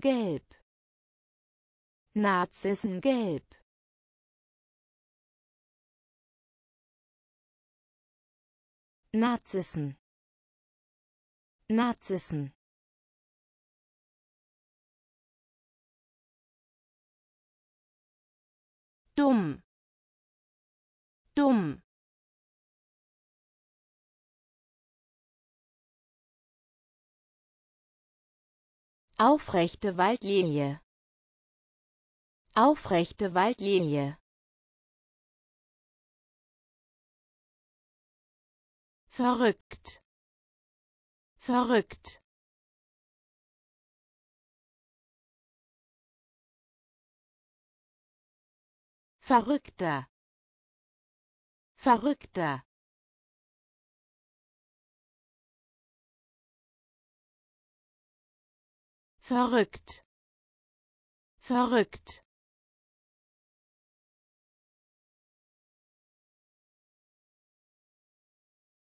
gelb. Narzissengelb gelb. Narzissen Narzissen dumm dumm Aufrechte Waldlinie. Aufrechte Waldlinie. Verrückt. Verrückt. Verrückter. Verrückter. verrückt verrückt